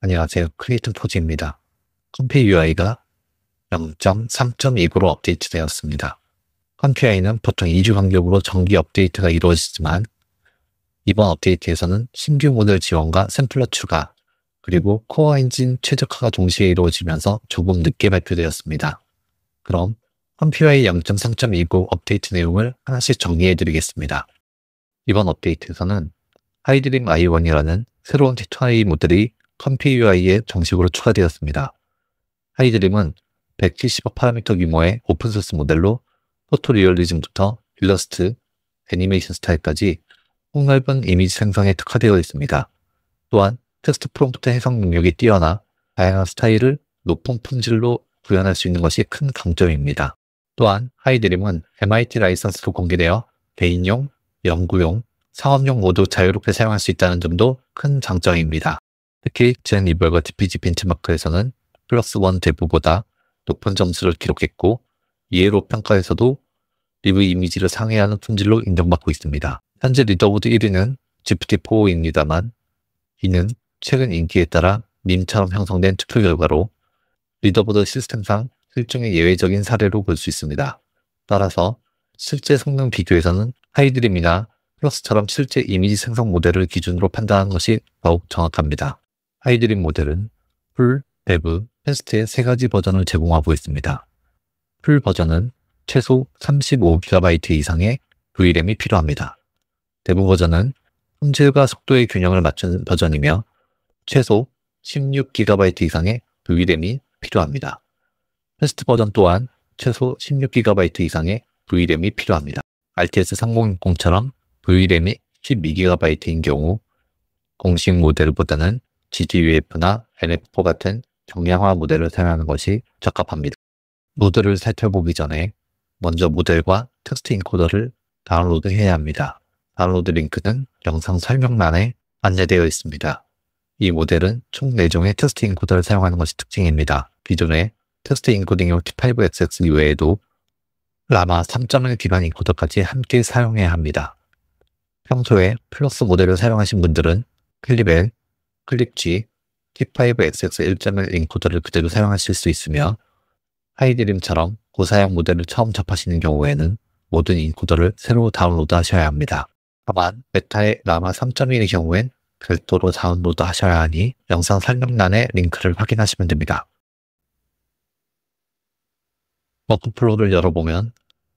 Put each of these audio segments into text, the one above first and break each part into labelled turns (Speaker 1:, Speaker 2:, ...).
Speaker 1: 안녕하세요. 크리에이터 포즈입니다. 컴피 UI가 0.3.29로 업데이트되었습니다. 컴피 UI는 보통 2주 간격으로 정기 업데이트가 이루어지지만 이번 업데이트에서는 신규 모델 지원과 샘플러 추가, 그리고 코어 엔진 최적화가 동시에 이루어지면서 조금 늦게 발표되었습니다. 그럼 컴피 UI 0.3.29 업데이트 내용을 하나씩 정리해드리겠습니다. 이번 업데이트에서는 하이드림 i1이라는 새로운 테트아이 모델이 컴피 UI에 정식으로 추가되었습니다. 하이드림은 170억 파라미터 규모의 오픈소스 모델로 포토리얼리즘부터 일러스트, 애니메이션 스타일까지 폭넓은 이미지 생성에 특화되어 있습니다. 또한 텍스트 프롬프트 해석 능력이 뛰어나 다양한 스타일을 높은 품질로 구현할 수 있는 것이 큰 강점입니다. 또한 하이드림은 MIT 라이선스로 공개되어 개인용, 연구용, 상업용 모두 자유롭게 사용할 수 있다는 점도 큰 장점입니다. 특히 젠 이벌과 DPG 벤치마크에서는 플러스 원 대부보다 높은 점수를 기록했고 이해로 평가에서도 리뷰 이미지를 상회하는 품질로 인정받고 있습니다. 현재 리더보드 1위는 GPT-4입니다만 이는 최근 인기에 따라 민처럼 형성된 투표 결과로 리더보드 시스템상 일종의 예외적인 사례로 볼 수 있습니다. 따라서 실제 성능 비교에서는 하이드림이나 플러스처럼 실제 이미지 생성 모델을 기준으로 판단하는 것이 더욱 정확합니다. 하이드링 모델은 풀, 데브, 테스트의 세 가지 버전을 제공하고 있습니다. 풀 버전은 최소 35GB 이상의 VRAM이 필요합니다. 데브 버전은 품질과 속도의 균형을 맞춘 버전이며 최소 16GB 이상의 VRAM이 필요합니다. 패스트 버전 또한 최소 16GB 이상의 VRAM이 필요합니다. RTS 3060처럼 VRAM이 12GB인 경우 공식 모델보다는 GGUF나 NF4 같은 정량화 모델을 네. 사용하는 것이 적합합니다. 모드를 살펴보기 전에 먼저 모델과 텍스트 인코더를 다운로드 해야 합니다. 다운로드 링크는 영상 설명란에 안내되어 있습니다. 이 모델은 총 4종의 텍스트 인코더를 사용하는 것이 특징입니다. 기존의 텍스트 인코딩용 T5XX 이외에도 라마 3.1 기반 인코더까지 함께 사용해야 합니다. 평소에 플러스 모델을 사용하신 분들은 클립엘 클립 G, T5XX 1.1 인코더를 그대로 사용하실 수 있으며 하이드림처럼 고사양 모델을 처음 접하시는 경우에는 모든 인코더를 새로 다운로드 하셔야 합니다. 다만 메타의 라마 3.1의 경우엔 별도로 다운로드 하셔야 하니 영상 설명란에 링크를 확인하시면 됩니다. 워크플로우를 열어보면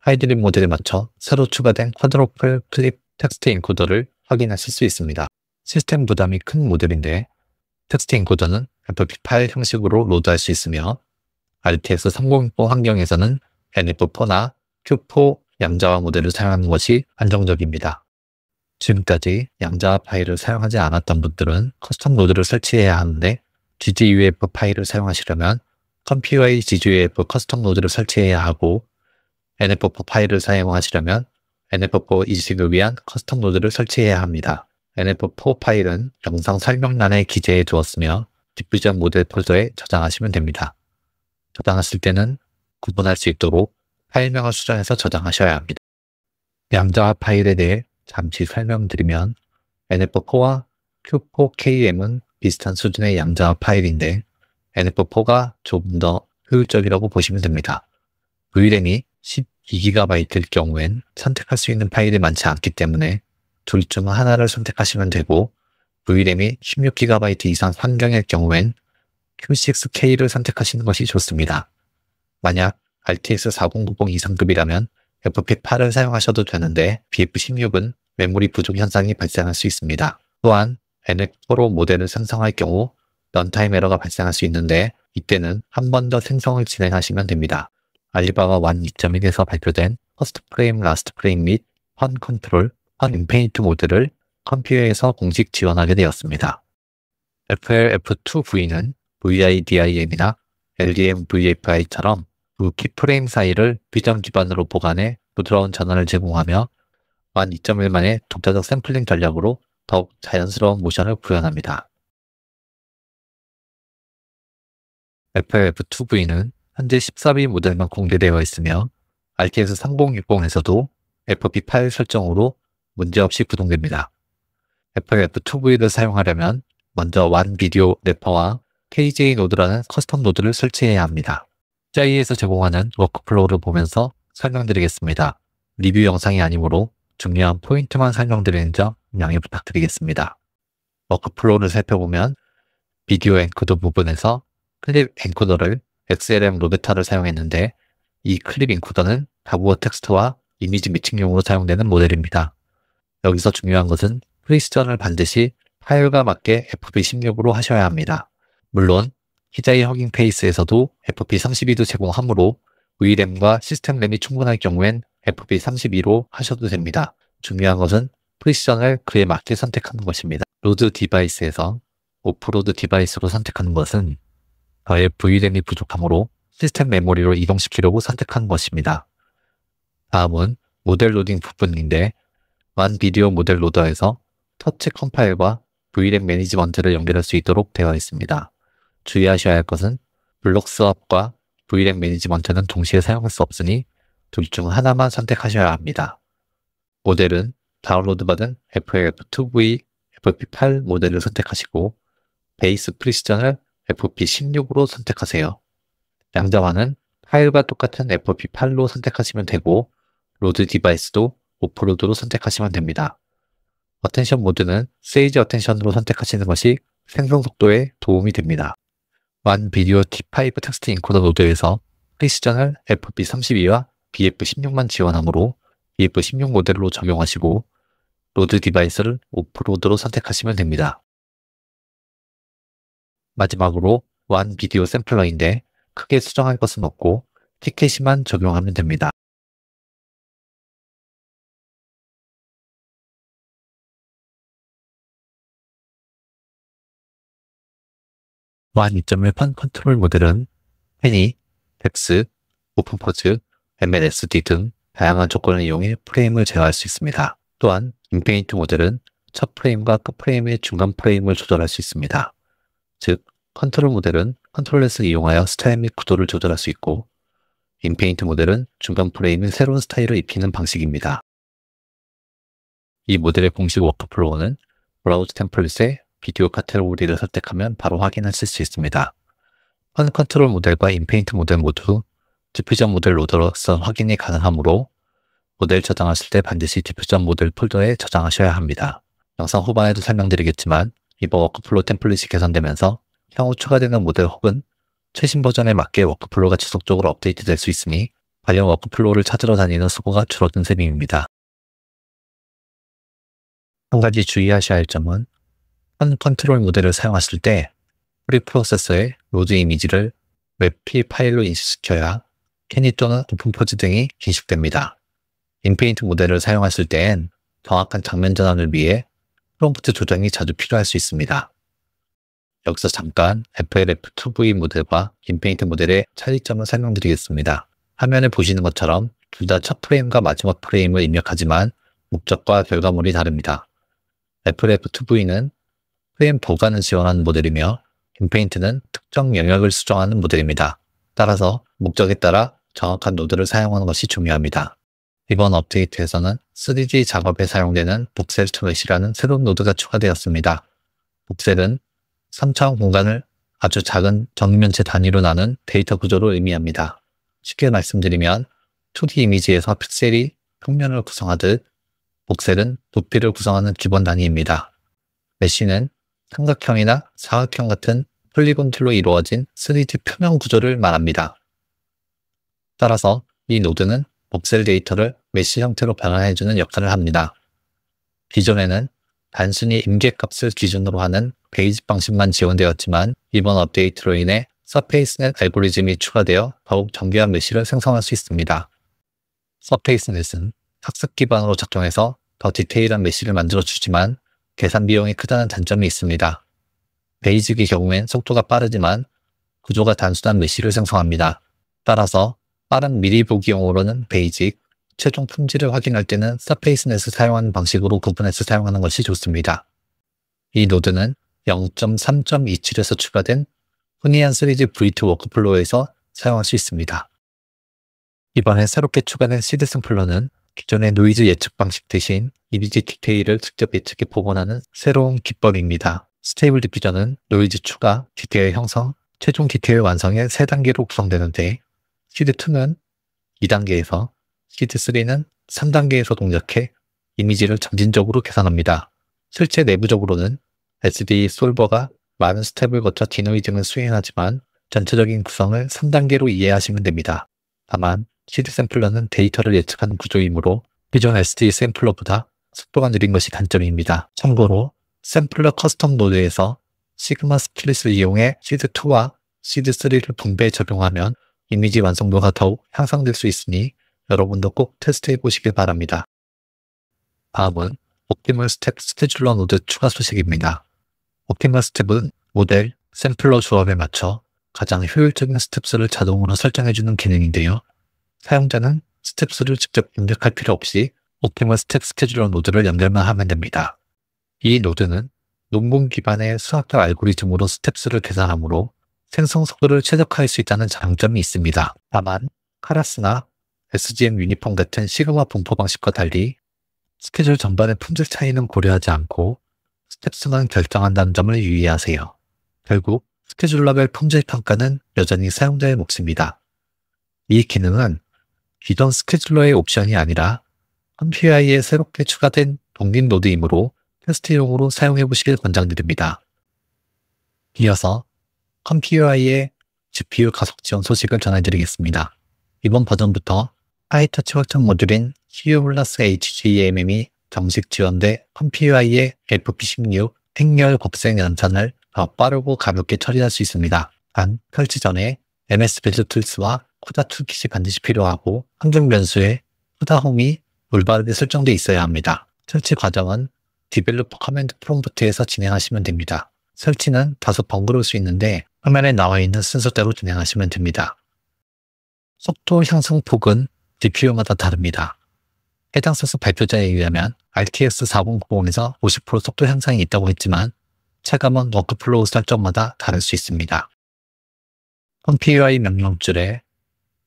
Speaker 1: 하이드림 모델에 맞춰 새로 추가된 쿼드로플 클립 텍스트 인코더를 확인하실 수 있습니다. 시스템 부담이 큰 모델인데 텍스트 인코더는 FP 파일 형식으로 로드할 수 있으며 RTS 3 0 4 환경에서는 NF4나 Q4 양자화 모델을 사용하는 것이 안정적입니다. 지금까지 양자화 파일을 사용하지 않았던 분들은 커스텀 로드를 설치해야 하는데 GGUF 파일을 사용하시려면 컴퓨어의 GGUF 커스텀 로드를 설치해야 하고 NF4 파일을 사용하시려면 NF4 이식을 위한 커스텀 로드를 설치해야 합니다. NF4 파일은 영상 설명란에 기재해 두었으며 디퓨전 모델 폴더에 저장하시면 됩니다. 저장했을 때는 구분할 수 있도록 파일명을 수정해서 저장하셔야 합니다. 양자화 파일에 대해 잠시 설명드리면 NF4와 Q4KM은 비슷한 수준의 양자화 파일인데 NF4가 조금 더 효율적이라고 보시면 됩니다. VRAM이 12GB일 경우엔 선택할 수 있는 파일이 많지 않기 때문에 둘중 하나를 선택하시면 되고 VRAM이 16GB 이상 환경일 경우엔 q 6 k 를 선택하시는 것이 좋습니다. 만약 RTX 4090 이상급이라면 FP8을 사용하셔도 되는데 BF16은 메모리 부족 현상이 발생할 수 있습니다. 또한 NX4로 모델을 생성할 경우 런타임 에러가 발생할 수 있는데 이때는 한 번 더 생성을 진행하시면 됩니다. 알리바바 1.2.1에서 발표된 퍼스트 프레임, 라스트 프레임 및헌 컨트롤, 컷 인페인트 모드를 컴퓨에서 공식 지원하게 되었습니다. FLF2V는 VIDIM이나 LDM VFI처럼 두 키프레임 사이를 비전 기반으로 보관해 부드러운 전환을 제공하며 12.1만의 독자적 샘플링 전략으로 더욱 자연스러운 모션을 구현합니다. FF2V는 l 현재 14B 모델만 공개되어 있으며 r t x 3 0 6 0에서도 FP 파일 설정으로 문제없이 구동됩니다. 애플앱2 v 를 사용하려면 먼저 One v 완 비디오 래퍼와 KJ 노드라는 커스텀 노드를 설치해야 합니다. 짜이에서 제공하는 워크플로우를 보면서 설명드리겠습니다. 리뷰 영상이 아니므로 중요한 포인트만 설명드리는 점 양해 부탁드리겠습니다. 워크플로우를 살펴보면 비디오 앵커드 부분에서 클립 앵커더를 XLM 로베타를 사용했는데 이 클립 앵코더는 다부어 텍스트와 이미지 미칭용으로 사용되는 모델입니다. 여기서 중요한 것은 프리스전을 반드시 파열과 맞게 FP16으로 하셔야 합니다. 물론 히자이 허깅페이스에서도 FP32도 제공하므로 VRAM과 시스템 램이 충분할 경우엔 FP32로 하셔도 됩니다. 중요한 것은 프리시전을 그에 맞게 선택하는 것입니다. 로드 디바이스에서 오프로드 디바이스로 선택하는 것은 저의 VRAM이 부족하므로 시스템 메모리로 이동시키려고 선택한 것입니다. 다음은 모델 로딩 부분인데 만 비디오 모델 로더에서 터치 컴파일과 V렉 a 매니지먼트를 연결할 수 있도록 되어 있습니다. 주의하셔야 할 것은 블록 스왑과 V렉 매니지먼트는 동시에 사용할 수 없으니 둘 중 하나만 선택하셔야 합니다. 모델은 다운로드 받은 FF2V FP8 모델을 선택하시고 베이스 프리시전을 FP16으로 선택하세요. 양자화는 파일과 똑같은 FP8로 선택하시면 되고 로드 디바이스도 오프로드로 선택하시면 됩니다. 어텐션 모드는 세이지 어텐션으로 선택하시는 것이 생성 속도에 도움이 됩니다. 완 비디오 T5 텍스트 인코더 노드에서 프리시전을 FB32와 BF16만 지원하므로 BF16 모델로 적용하시고 로드 디바이스를 오프로드로 선택하시면 됩니다. 마지막으로 완 비디오 샘플러인데 크게 수정할 것은 없고 티켓이만 적용하면 됩니다. 1 2 1 펀 컨트롤 모델은 페니, 펙스, 오픈포즈, MNSD 등 다양한 조건을 이용해 프레임을 제어할 수 있습니다. 또한 인페인트 모델은 첫 프레임과 끝 프레임의 중간 프레임을 조절할 수 있습니다. 즉, 컨트롤 모델은 컨트롤렛을 이용하여 스타일 및 구도를 조절할 수 있고 인페인트 모델은 중간 프레임에 새로운 스타일을 입히는 방식입니다. 이 모델의 공식 워크플로우는 브라우즈 템플릿의 비디오 카테고리를 선택하면 바로 확인하실 수 있습니다. 펀 컨트롤 모델과 인페인트 모델 모두 디퓨전 모델 로더로서 확인이 가능하므로 모델 저장하실 때 반드시 디퓨전 모델 폴더에 저장하셔야 합니다. 영상 후반에도 설명드리겠지만 이번 워크플로 템플릿이 개선되면서 향후 추가되는 모델 혹은 최신 버전에 맞게 워크플로가 지속적으로 업데이트될 수 있으니 관련 워크플로우를 찾으러 다니는 수고가 줄어든 셈입니다. 한 가지 주의하셔야 할 점은 선 컨트롤 모델을 사용하실 때 프리프로세서의 로드 이미지를 웹P 파일로 인식시켜야 캐니 또는 오픈 포즈 등이 인식됩니다. 인페인트 모델을 사용하실 때엔 정확한 장면 전환을 위해 프롬프트 조정이 자주 필요할 수 있습니다. 여기서 잠깐 FLF2V 모델과 인페인트 모델의 차이점을 설명드리겠습니다. 화면에 보시는 것처럼 둘 다 첫 프레임과 마지막 프레임을 입력하지만 목적과 결과물이 다릅니다. FLF2V는 프레임 보관을 지원하는 모델이며 인페인트는 특정 영역을 수정하는 모델입니다. 따라서 목적에 따라 정확한 노드를 사용하는 것이 중요합니다. 이번 업데이트에서는 3D 작업에 사용되는 복셀 트롯이라는 새로운 노드가 추가되었습니다. 복셀은 3차원 공간을 아주 작은 정면체 단위로 나눈 데이터 구조로 의미합니다. 쉽게 말씀드리면 2D 이미지에서 픽셀이 평면을 구성하듯 복셀은 부피를 구성하는 기본 단위입니다. 메쉬는 삼각형이나 사각형 같은 폴리곤 툴로 이루어진 3D 표면 구조를 말합니다. 따라서 이 노드는 복셀 데이터를 메시 형태로 변환해주는 역할을 합니다. 기존에는 단순히 임계값을 기준으로 하는 베이지 방식만 지원되었지만 이번 업데이트로 인해 서페이스넷 알고리즘이 추가되어 더욱 정교한 메시를 생성할 수 있습니다. 서페이스넷은 학습 기반으로 작동해서 더 디테일한 메시를 만들어주지만 계산 비용이 크다는 단점이 있습니다. 베이직의 경우엔 속도가 빠르지만 구조가 단순한 메시를 생성합니다. 따라서 빠른 미리 보기용으로는 베이직, 최종 품질을 확인할 때는 서페이스넷을 사용하는 방식으로 구분해서 사용하는 것이 좋습니다. 이 노드는 0.3.27에서 추가된 흔히한 3D 브리트 워크플로우에서 사용할 수 있습니다. 이번에 새롭게 추가된 시드 샘플러는 기존의 노이즈 예측 방식 대신 이미지 디테일을 직접 예측해 복원하는 새로운 기법입니다. 스테이블 디퓨전은 노이즈 추가, 디테일 형성, 최종 디테일 완성의 3단계로 구성되는데 시드2는 2단계에서 시드3는 3단계에서 동작해 이미지를 점진적으로 계산합니다. 실제 내부적으로는 SD 솔버가 많은 스텝을 거쳐 디노이징을 수행하지만 전체적인 구성을 3단계로 이해하시면 됩니다. 다만 CD 샘플러는 데이터를 예측하는 구조이므로 비전 SD 샘플러보다 속도가 느린 것이 단점입니다. 참고로 샘플러 커스텀 노드에서 시그마 스플릿을 이용해 시드2와 시드3를 분배 적용하면 이미지 완성도가 더욱 향상될 수 있으니 여러분도 꼭 테스트해 보시길 바랍니다. 다음은 옵티멀 스텝 스케줄러 노드 추가 소식입니다. 옵티멀 스텝은 모델, 샘플러 조합에 맞춰 가장 효율적인 스텝스를 자동으로 설정해주는 기능인데요. 사용자는 스텝스를 직접 입력할 필요 없이 옵티머 스텝 스케줄러 노드를 연결만 하면 됩니다. 이 노드는 논문 기반의 수학적 알고리즘으로 스텝스를 계산하므로 생성 속도를 최적화할 수 있다는 장점이 있습니다. 다만 카라스나 SGM 유니폼 같은 시그마 분포 방식과 달리 스케줄 전반의 품질 차이는 고려하지 않고 스텝스만 결정한다는 점을 유의하세요. 결국 스케줄러별 품질 평가는 여전히 사용자의 몫입니다. 이 기능은 기존 스케줄러의 옵션이 아니라 컴퓨아이에 새롭게 추가된 독립 노드이므로 테스트용으로 사용해보시길 권장드립니다. 이어서 컴퓨아이의 GPU 가속 지원 소식을 전해드리겠습니다. 이번 버전부터 하이터치 확장 모듈인 CU 플러스 HGMM이 정식 지원돼 컴퓨아이의 FP16 행렬 법생 연산을 더 빠르고 가볍게 처리할 수 있습니다. 단, 펼치 전에 MS 빌드 툴스와 쿠다 툴킷이 반드시 필요하고 환경 변수에 후다 홈이 올바르게 설정되어 있어야 합니다. 설치 과정은 디벨로퍼 커맨드 프롬프트에서 진행하시면 됩니다. 설치는 다소 번거로울 수 있는데 화면에 나와 있는 순서대로 진행하시면 됩니다. 속도 향상 폭은 DPU마다 다릅니다. 해당 서수 발표자에 의하면 RTX 4090에서 50% 속도 향상이 있다고 했지만 체감은 워크플로우 설정마다 다를 수 있습니다. 폰 PUI 명령줄에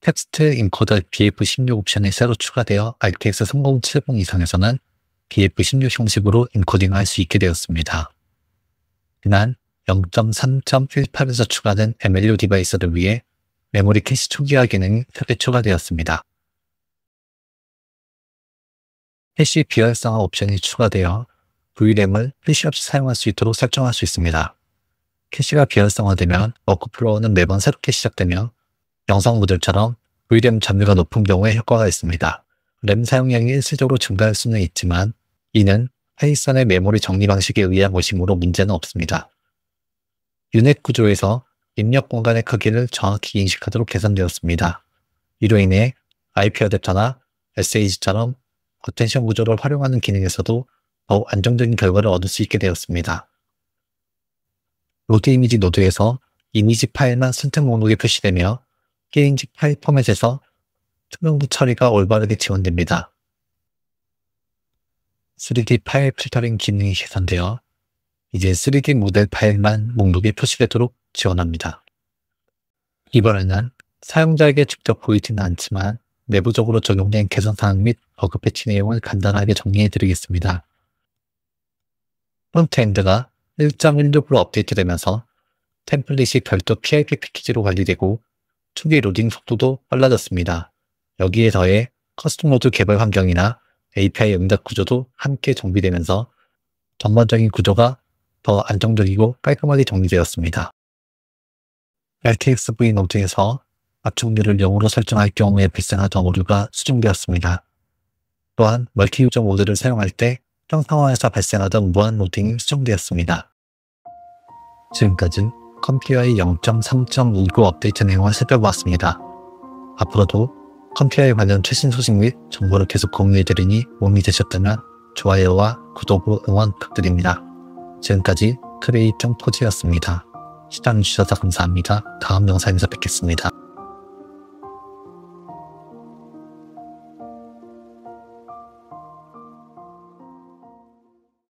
Speaker 1: 텍스트 인코더 BF16 옵션이 새로 추가되어 RTX 3070 이상에서는 BF16 형식으로 인코딩할 수 있게 되었습니다. 지난 0.3.18에서 추가된 MLU 디바이스를 위해 메모리 캐시 초기화 기능이 새로 추가되었습니다. 캐시 비활성화 옵션이 추가되어 VRAM을 플래시 없이 사용할 수 있도록 설정할 수 있습니다. 캐시가 비활성화되면 워크플로우는 매번 새롭게 시작되며 영상 모델처럼 VRAM 잡류가 높은 경우에 효과가 있습니다. 램 사용량이 일시적으로 증가할 수는 있지만 이는 파이선의 메모리 정리 방식에 의한 모심으로 문제는 없습니다. 유넷 구조에서 입력 공간의 크기를 정확히 인식하도록 개선되었습니다. 이로 인해 IP 어댑터나 SAG처럼 포텐션 구조를 활용하는 기능에서도 더욱 안정적인 결과를 얻을 수 있게 되었습니다. 로드 이미지 노드에서 이미지 파일만 선택 목록에 표시되며 게임직 파일 포맷에서 투명도 처리가 올바르게 지원됩니다. 3D 파일 필터링 기능이 개선되어 이제 3D 모델 파일만 목록에 표시되도록 지원합니다. 이번에는 사용자에게 직접 보이지는 않지만 내부적으로 적용된 개선사항 및 버그 패치 내용을 간단하게 정리해드리겠습니다. 프론트엔드가 1.16으로 업데이트되면서 템플릿이 별도 PIP 패키지로 관리되고 2개 로딩 속도도 빨라졌습니다. 여기에 더해 커스텀 모드 개발 환경이나 API 응답 구조도 함께 정비되면서 전반적인 구조가 더 안정적이고 깔끔하게 정리되었습니다. RTX V 노드에서 압축률을 0으로 설정할 경우에 발생하던 오류가 수정되었습니다. 또한 멀티 유저 모드를 사용할 때 특정 상황에서 발생하던 무한 로딩이 수정되었습니다. 지금까지 컴퓨어의 0.3.29 업데이트 내용을 살펴보았습니다. 앞으로도 컴퓨어에 관련 최신 소식 및 정보를 계속 공유해드리니 도움이 되셨다면 좋아요와 구독으로 응원 부탁드립니다. 지금까지 크레이점 포즈였습니다. 시청해주셔서 감사합니다. 다음 영상에서 뵙겠습니다.